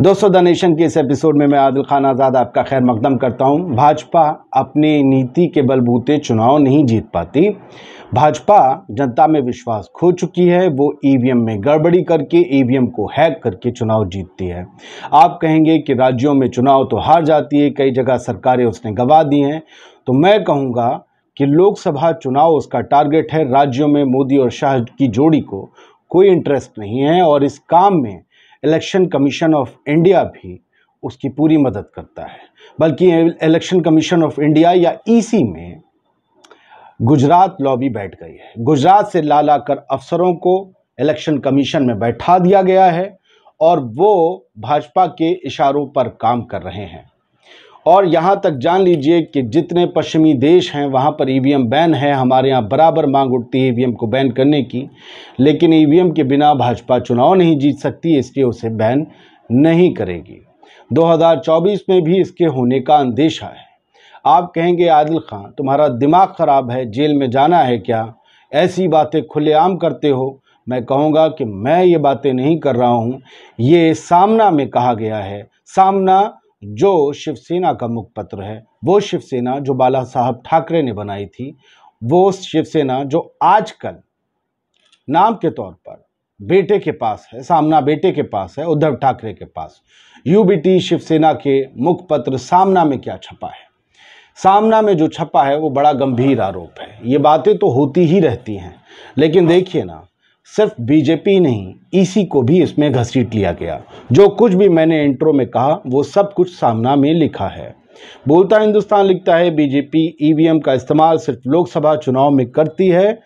दोस्तों the nation के इस एपिसोड में मैं आदिल खान आज़ाद आपका खैर मकदम करता हूं भाजपा अपनी नीति के बलबूते चुनाव नहीं जीत पाती भाजपा जनता में विश्वास खो चुकी है वो ईवीएम में गड़बड़ी करके ईवीएम को हैक करके चुनाव जीतती है आप कहेंगे कि राज्यों में चुनाव तो हार जाती है कई जगह सरकारें उसने गंवा दी हैं तो मैं कहूँगा कि लोकसभा चुनाव उसका टारगेट है राज्यों में मोदी और शाह की जोड़ी को कोई इंटरेस्ट नहीं है और इस काम में इलेक्शन कमीशन ऑफ इंडिया भी उसकी पूरी मदद करता है बल्कि इलेक्शन कमीशन ऑफ इंडिया या ईसी e में गुजरात लॉबी बैठ गई है गुजरात से ला ला कर अफसरों को इलेक्शन कमीशन में बैठा दिया गया है और वो भाजपा के इशारों पर काम कर रहे हैं और यहाँ तक जान लीजिए कि जितने पश्चिमी देश हैं वहाँ पर ईवीएम e बैन है हमारे यहाँ बराबर मांग उठती है ईवीएम e को बैन करने की लेकिन ईवीएम e के बिना भाजपा चुनाव नहीं जीत सकती इसलिए उसे बैन नहीं करेगी 2024 में भी इसके होने का अंदेशा है आप कहेंगे आदिल खां तुम्हारा दिमाग ख़राब है जेल में जाना है क्या ऐसी बातें खुलेआम करते हो मैं कहूँगा कि मैं ये बातें नहीं कर रहा हूँ ये सामना में कहा गया है सामना जो शिवसेना का मुखपत्र है वो शिवसेना जो बाला साहब ठाकरे ने बनाई थी वो शिवसेना जो आजकल नाम के तौर पर बेटे के पास है सामना बेटे के पास है उद्धव ठाकरे के पास यूबीटी शिवसेना के मुखपत्र सामना में क्या छपा है सामना में जो छपा है वो बड़ा गंभीर आरोप है ये बातें तो होती ही रहती हैं लेकिन देखिए ना सिर्फ बीजेपी नहीं ईसी को भी इसमें घसीट लिया गया जो कुछ भी मैंने इंट्रो में कहा वो सब कुछ सामना में लिखा है बोलता हिंदुस्तान लिखता है बीजेपी ईवीएम e का इस्तेमाल सिर्फ लोकसभा चुनाव में करती है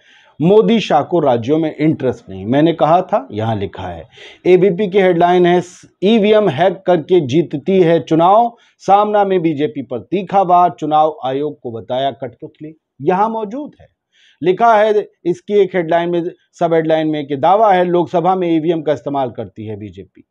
मोदी शाह को राज्यों में इंटरेस्ट नहीं मैंने कहा था यहाँ लिखा है एबीपी की हेडलाइन है ईवीएम e हैक करके जीतती है चुनाव सामना में बीजेपी पर तीखा वार चुनाव आयोग को बताया कठपुतली यहाँ मौजूद है लिखा है इसकी एक हेडलाइन में सब हेडलाइन में कि दावा है लोकसभा में ईवीएम e का इस्तेमाल करती है बीजेपी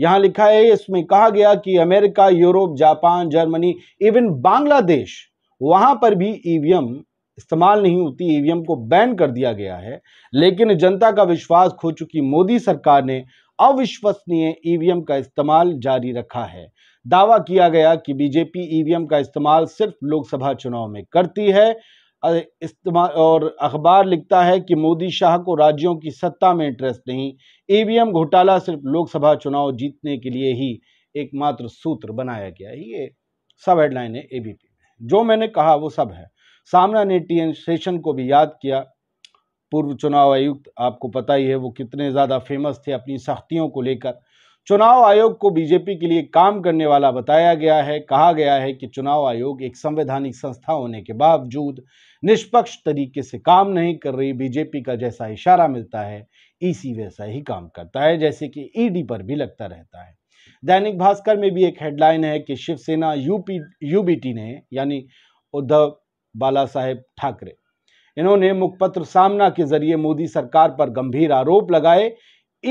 यहां लिखा है इसमें कहा गया कि America Europe Japan Germany even Bangladesh वहां पर भी ईवीएम e इस्तेमाल नहीं होती ईवीएम e को बैन कर दिया गया है लेकिन जनता का विश्वास खो चुकी मोदी सरकार ने अविश्वसनीय ईवीएम का इस्तेमाल जारी रखा है दावा किया गया कि बीजेपी ईवीएम का इस्तेमाल सिर्फ लोकसभा चुनाव में करती है इस्तेमाल और अखबार लिखता है कि मोदी शाह को राज्यों की सत्ता में इंटरेस्ट नहीं ईवीएम e घोटाला सिर्फ लोकसभा चुनाव जीतने के लिए ही एकमात्र सूत्र बनाया गया है ये सब हेडलाइन है एबीपी में जो मैंने कहा वो सब है सामना ने टी सेशन को भी याद किया पूर्व चुनाव आयुक्त आपको पता ही है वो कितने ज़्यादा फेमस थे अपनी सख्तियों को लेकर चुनाव आयोग को बीजेपी के लिए काम करने वाला बताया गया है कहा गया है कि चुनाव आयोग एक संवैधानिक संस्था होने के बावजूद निष्पक्ष तरीके से काम नहीं कर रही बीजेपी का जैसा इशारा मिलता है ईसी वैसा ही काम करता है जैसे कि ईडी पर भी लगता रहता है दैनिक भास्कर में भी एक हेडलाइन है कि शिवसेना यूपी यूबीटी ने यानी उद्धव बाला साहेब ठाकरे इन्होंने मुखपत्र सामना के जरिए मोदी सरकार पर गंभीर आरोप लगाए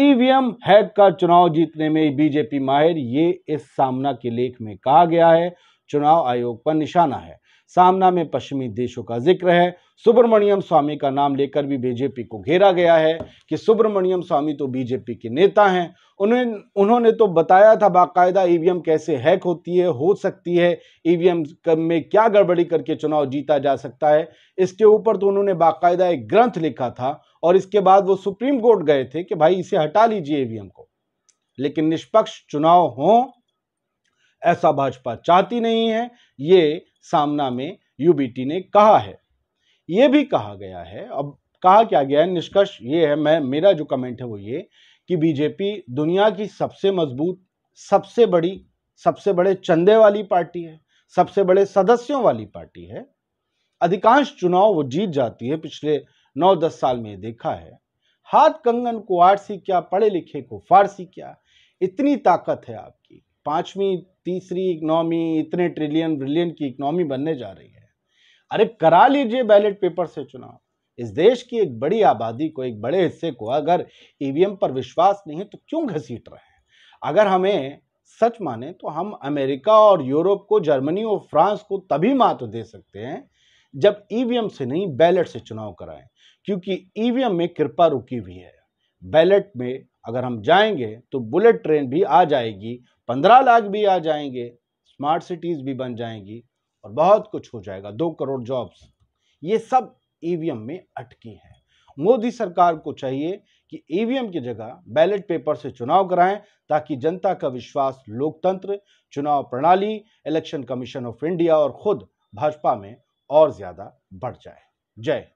ईवीएम हैक का चुनाव जीतने में बीजेपी माहिर ये इस सामना के लेख में कहा गया है चुनाव आयोग पर निशाना है सामना में पश्चिमी देशों का जिक्र है सुब्रमण्यम स्वामी का नाम लेकर भी बीजेपी को घेरा गया है कि सुब्रमण्यम स्वामी तो बीजेपी के नेता हैं उन्हें उन्होंने तो बताया था बाकायदा ईवीएम कैसे हैक होती है हो सकती है ईवीएम में क्या गड़बड़ी करके चुनाव जीता जा सकता है इसके ऊपर तो उन्होंने बाकायदा एक ग्रंथ लिखा था और इसके बाद वो सुप्रीम कोर्ट गए थे कि भाई इसे हटा लीजिए ईवीएम को लेकिन निष्पक्ष चुनाव हो ऐसा भाजपा चाहती नहीं है ये सामना में यूबीटी ने कहा है ये भी कहा गया है अब कहा क्या गया है निष्कर्ष ये है मैं मेरा जो कमेंट है वो ये कि बीजेपी दुनिया की सबसे मजबूत सबसे बड़ी सबसे बड़े चंदे वाली पार्टी है सबसे बड़े सदस्यों वाली पार्टी है अधिकांश चुनाव वो जीत जाती है पिछले नौ दस साल में देखा है हाथ कंगन को आरसी क्या पढ़े लिखे को फारसी क्या इतनी ताकत है आपकी पांचवी तीसरी इकनॉमी इतने ट्रिलियन ब्रिलियन की इकनॉमी बनने जा रही है अरे करा लीजिए बैलेट पेपर से चुनाव इस देश की एक बड़ी आबादी को एक बड़े हिस्से को अगर ईवीएम पर विश्वास नहीं है तो क्यों घसीट रहे हैं अगर हमें सच माने तो हम अमेरिका और यूरोप को जर्मनी और फ्रांस को तभी मात दे सकते हैं जब ईवीएम से नहीं बैलेट से चुनाव कराएं क्योंकि ईवीएम में कृपा रुकी हुई है बैलेट में अगर हम जाएंगे तो बुलेट ट्रेन भी आ जाएगी पंद्रह लाख भी आ जाएंगे स्मार्ट सिटीज़ भी बन जाएंगी और बहुत कुछ हो जाएगा दो करोड़ जॉब्स ये सब ईवीएम में अटकी है मोदी सरकार को चाहिए कि ईवीएम की जगह बैलेट पेपर से चुनाव कराएं ताकि जनता का विश्वास लोकतंत्र चुनाव प्रणाली इलेक्शन कमीशन ऑफ इंडिया और खुद भाजपा में और ज़्यादा बढ़ जाए जय